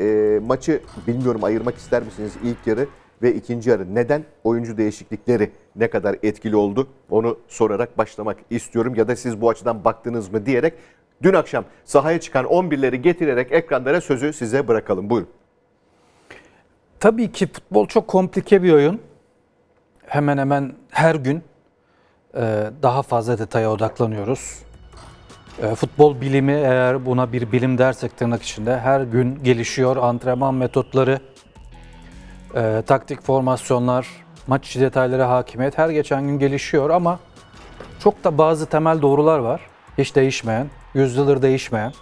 E, maçı bilmiyorum ayırmak ister misiniz ilk yarı ve ikinci yarı? Neden oyuncu değişiklikleri ne kadar etkili oldu? Onu sorarak başlamak istiyorum ya da siz bu açıdan baktınız mı diyerek dün akşam sahaya çıkan 11'leri getirerek ekranlara sözü size bırakalım. Buyurun. Tabii ki futbol çok komplike bir oyun. Hemen hemen her gün e, daha fazla detaya odaklanıyoruz. Ee, futbol bilimi eğer buna bir bilim dersek tırnak içinde her gün gelişiyor. Antrenman metotları, e, taktik formasyonlar, maç içi detaylara hakimiyet her geçen gün gelişiyor ama çok da bazı temel doğrular var. Hiç değişmeyen, yüzyıldır değişmeyen.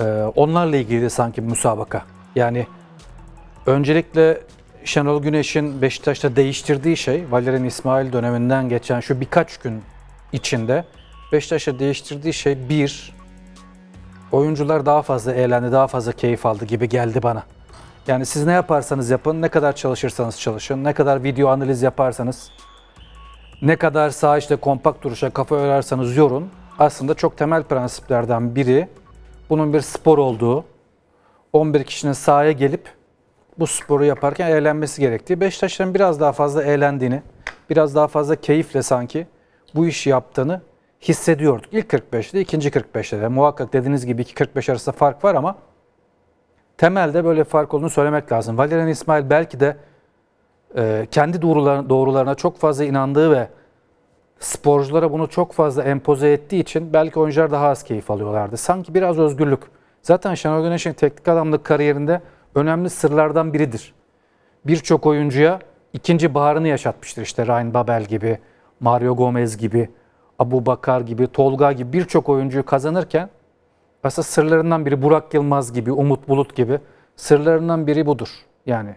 E, onlarla ilgili de sanki müsabaka. Yani öncelikle Şenol Güneş'in Beşiktaş'ta değiştirdiği şey Valerian İsmail döneminden geçen şu birkaç gün içinde Beşiktaş'a değiştirdiği şey bir, oyuncular daha fazla eğlendi, daha fazla keyif aldı gibi geldi bana. Yani siz ne yaparsanız yapın, ne kadar çalışırsanız çalışın, ne kadar video analiz yaparsanız, ne kadar sağ işte kompakt duruşa kafa örerseniz yorun. Aslında çok temel prensiplerden biri bunun bir spor olduğu, 11 kişinin sahaya gelip bu sporu yaparken eğlenmesi gerektiği, Beşiktaş'ın biraz daha fazla eğlendiğini, biraz daha fazla keyifle sanki bu işi yaptığını hissediyorduk. İlk 45'te, ikinci 45'te de muhakkak dediğiniz gibi 2-45 arasında fark var ama temelde böyle fark olduğunu söylemek lazım. Valerian İsmail belki de e, kendi doğrularına, doğrularına çok fazla inandığı ve sporculara bunu çok fazla empoze ettiği için belki oyuncular daha az keyif alıyorlardı. Sanki biraz özgürlük. Zaten Şenol Güneş'in teknik adamlık kariyerinde önemli sırlardan biridir. Birçok oyuncuya ikinci baharını yaşatmıştır. İşte Ryan Babel gibi, Mario Gomez gibi, Abu Bakar gibi, Tolga gibi birçok oyuncuyu kazanırken aslında sırlarından biri Burak Yılmaz gibi, Umut Bulut gibi sırlarından biri budur. Yani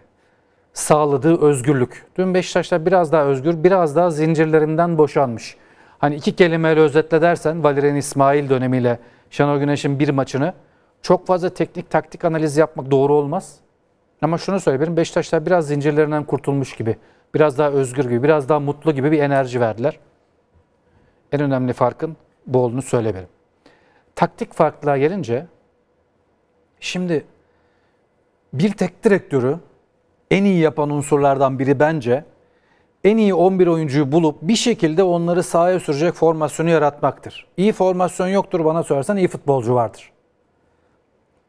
sağladığı özgürlük. Dün Beşiktaş'ta biraz daha özgür, biraz daha zincirlerinden boşanmış. Hani iki kelimeyle özetle dersen Valerian İsmail dönemiyle Şenol Güneş'in bir maçını çok fazla teknik taktik analizi yapmak doğru olmaz. Ama şunu söyleyebilirim Beşiktaş'ta biraz zincirlerinden kurtulmuş gibi, biraz daha özgür gibi, biraz daha mutlu gibi bir enerji verdiler en önemli farkın bu olduğunu söyleyebilirim. Taktik farklılığa gelince şimdi bir tek direktörü en iyi yapan unsurlardan biri bence en iyi 11 oyuncuyu bulup bir şekilde onları sahaya sürecek formasyonu yaratmaktır. İyi formasyon yoktur bana sorarsan iyi futbolcu vardır.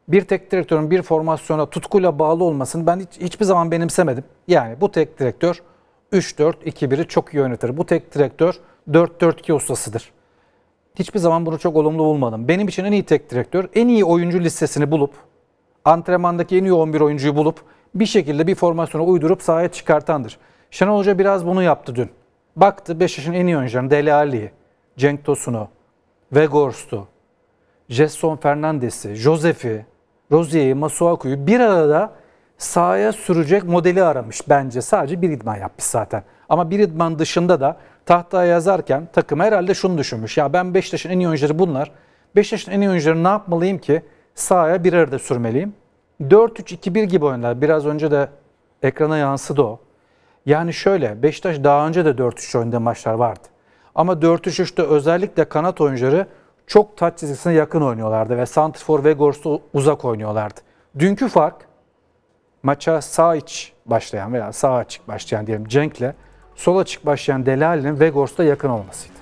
Bir tek direktörün bir formasyona tutkuyla bağlı olmasını ben hiç, hiçbir zaman benimsemedim. Yani bu tek direktör 3-4-2-1'i çok iyi yönetir. Bu tek direktör 4-4-2 ustasıdır. Hiçbir zaman bunu çok olumlu bulmadım. Benim için en iyi tek direktör en iyi oyuncu listesini bulup antrenmandaki en iyi 11 oyuncuyu bulup bir şekilde bir formasyonu uydurup sahaya çıkartandır. Şenol Hoca biraz bunu yaptı dün. Baktı Beşiktaş'ın en iyi oyuncularını Deli Ali'yi, Cenk Tosun'u, Vegorst'u, Jetson Fernandes'i, Josef'i, Rozier'i, Masuaku'yu bir arada sahaya sürecek modeli aramış bence. Sadece bir idman yapmış zaten. Ama bir idman dışında da tahtaya yazarken takım herhalde şunu düşünmüş. Ya ben Beşiktaş'ın en iyi oyuncuları bunlar. Beşiktaş'ın en iyi oyuncuları ne yapmalıyım ki sahaya bir arada sürmeliyim? 4-3-2-1 gibi oynar. Biraz önce de ekrana yansıdı o. Yani şöyle Beşiktaş daha önce de 4-3 oynadığı maçlar vardı. Ama 4-3-3'te özellikle kanat oyuncuları çok taç çizgisine yakın oynuyorlardı ve Santrfor ve Gors'u uzak oynuyorlardı. Dünkü fark maça sağ iç başlayan veya sağ açık başlayan diyelim Cenk'le sol açık başlayan Delali'nin Vegors'ta yakın olmasıydı.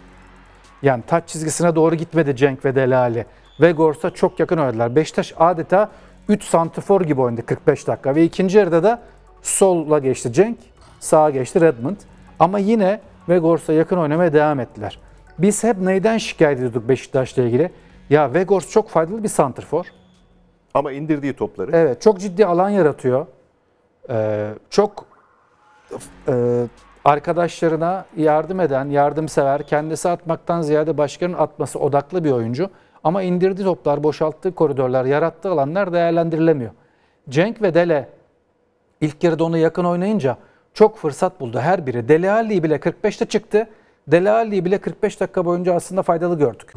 Yani taç çizgisine doğru gitmedi Cenk ve Delali. Vegors'a çok yakın oynadılar. Beşiktaş adeta 3 santifor gibi oynadı 45 dakika ve ikinci yarıda da solla geçti Cenk, sağa geçti Redmond. Ama yine Vegors'a yakın oynamaya devam ettiler. Biz hep neyden şikayet ediyorduk Beşiktaş'la ilgili? Ya Vegors çok faydalı bir santrfor. Ama indirdiği topları. Evet çok ciddi alan yaratıyor. Ee, çok e, arkadaşlarına yardım eden, yardımsever, kendisi atmaktan ziyade başkanın atması odaklı bir oyuncu. Ama indirdiği toplar, boşalttığı koridorlar, yarattığı alanlar değerlendirilemiyor. Cenk ve Dele ilk yarıda onu yakın oynayınca çok fırsat buldu her biri. Dele Ali bile 45'te çıktı. Dele Ali bile 45 dakika boyunca aslında faydalı gördük.